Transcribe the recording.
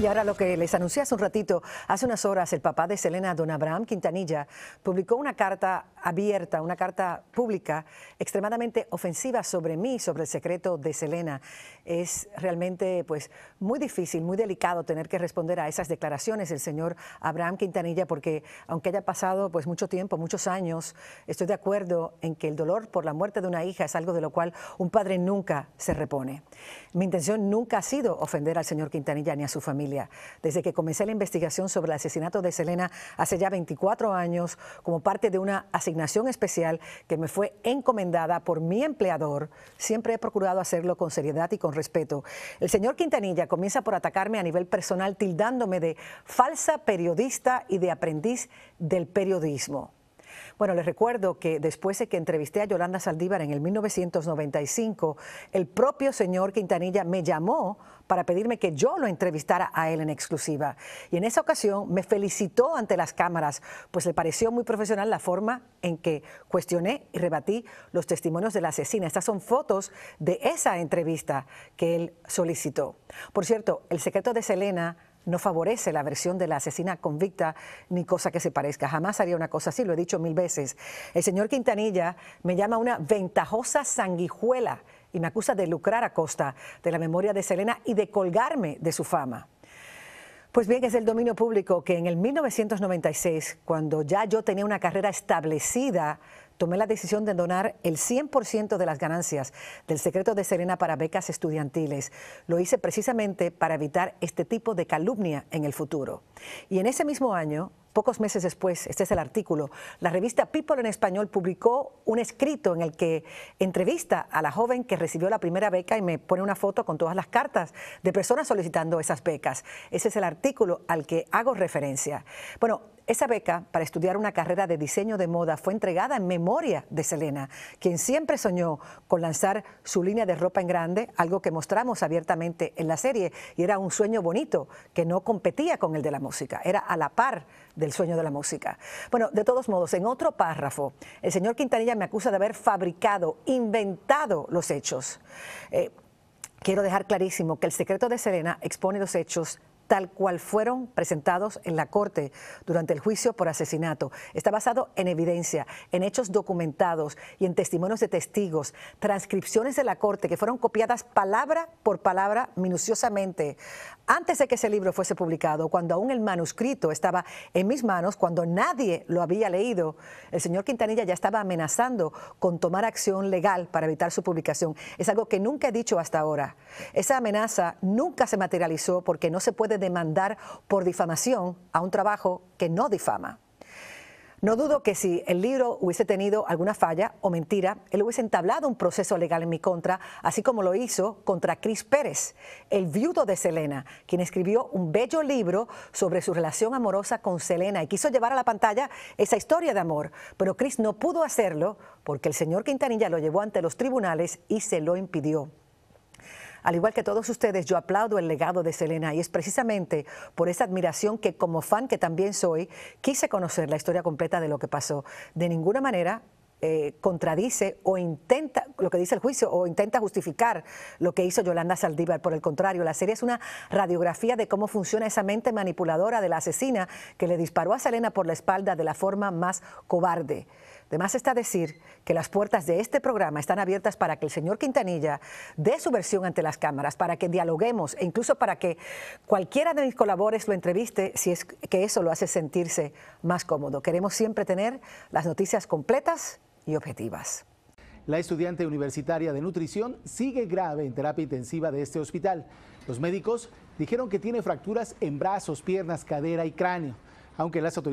Y ahora lo que les anuncié hace un ratito, hace unas horas el papá de Selena, don Abraham Quintanilla, publicó una carta abierta, una carta pública extremadamente ofensiva sobre mí, sobre el secreto de Selena. Es realmente pues muy difícil, muy delicado tener que responder a esas declaraciones del señor Abraham Quintanilla porque aunque haya pasado pues mucho tiempo, muchos años, estoy de acuerdo en que el dolor por la muerte de una hija es algo de lo cual un padre nunca se repone. Mi intención nunca ha sido ofender al señor Quintanilla ni a su familia desde que comencé la investigación sobre el asesinato de Selena hace ya 24 años, como parte de una asignación especial que me fue encomendada por mi empleador, siempre he procurado hacerlo con seriedad y con respeto. El señor Quintanilla comienza por atacarme a nivel personal, tildándome de falsa periodista y de aprendiz del periodismo. Bueno, les recuerdo que después de que entrevisté a Yolanda Saldívar en el 1995, el propio señor Quintanilla me llamó para pedirme que yo lo entrevistara a él en exclusiva. Y en esa ocasión me felicitó ante las cámaras, pues le pareció muy profesional la forma en que cuestioné y rebatí los testimonios de la asesina. Estas son fotos de esa entrevista que él solicitó. Por cierto, el secreto de Selena no favorece la versión de la asesina convicta ni cosa que se parezca. Jamás haría una cosa así, lo he dicho mil veces. El señor Quintanilla me llama una ventajosa sanguijuela y me acusa de lucrar a costa de la memoria de Selena y de colgarme de su fama. Pues bien, es el dominio público que en el 1996, cuando ya yo tenía una carrera establecida, tomé la decisión de donar el 100% de las ganancias del secreto de Serena para becas estudiantiles. Lo hice precisamente para evitar este tipo de calumnia en el futuro. Y en ese mismo año, Pocos meses después, este es el artículo, la revista People en Español publicó un escrito en el que entrevista a la joven que recibió la primera beca y me pone una foto con todas las cartas de personas solicitando esas becas. Ese es el artículo al que hago referencia. Bueno, esa beca para estudiar una carrera de diseño de moda fue entregada en memoria de Selena, quien siempre soñó con lanzar su línea de ropa en grande, algo que mostramos abiertamente en la serie, y era un sueño bonito que no competía con el de la música, era a la par de del sueño de la música. Bueno, de todos modos, en otro párrafo, el señor Quintanilla me acusa de haber fabricado, inventado los hechos. Eh, quiero dejar clarísimo que el secreto de Serena expone los hechos tal cual fueron presentados en la Corte durante el juicio por asesinato. Está basado en evidencia, en hechos documentados y en testimonios de testigos, transcripciones de la Corte que fueron copiadas palabra por palabra minuciosamente. Antes de que ese libro fuese publicado, cuando aún el manuscrito estaba en mis manos, cuando nadie lo había leído, el señor Quintanilla ya estaba amenazando con tomar acción legal para evitar su publicación. Es algo que nunca he dicho hasta ahora. Esa amenaza nunca se materializó porque no se puede demandar por difamación a un trabajo que no difama. No dudo que si el libro hubiese tenido alguna falla o mentira, él hubiese entablado un proceso legal en mi contra, así como lo hizo contra Chris Pérez, el viudo de Selena, quien escribió un bello libro sobre su relación amorosa con Selena y quiso llevar a la pantalla esa historia de amor. Pero Chris no pudo hacerlo porque el señor Quintanilla lo llevó ante los tribunales y se lo impidió. Al igual que todos ustedes, yo aplaudo el legado de Selena y es precisamente por esa admiración que como fan que también soy, quise conocer la historia completa de lo que pasó. De ninguna manera eh, contradice o intenta, lo que dice el juicio, o intenta justificar lo que hizo Yolanda Saldívar. Por el contrario, la serie es una radiografía de cómo funciona esa mente manipuladora de la asesina que le disparó a Selena por la espalda de la forma más cobarde. Además está decir que las puertas de este programa están abiertas para que el señor Quintanilla dé su versión ante las cámaras, para que dialoguemos e incluso para que cualquiera de mis colaboradores lo entreviste si es que eso lo hace sentirse más cómodo. Queremos siempre tener las noticias completas y objetivas. La estudiante universitaria de nutrición sigue grave en terapia intensiva de este hospital. Los médicos dijeron que tiene fracturas en brazos, piernas, cadera y cráneo, aunque las autoridades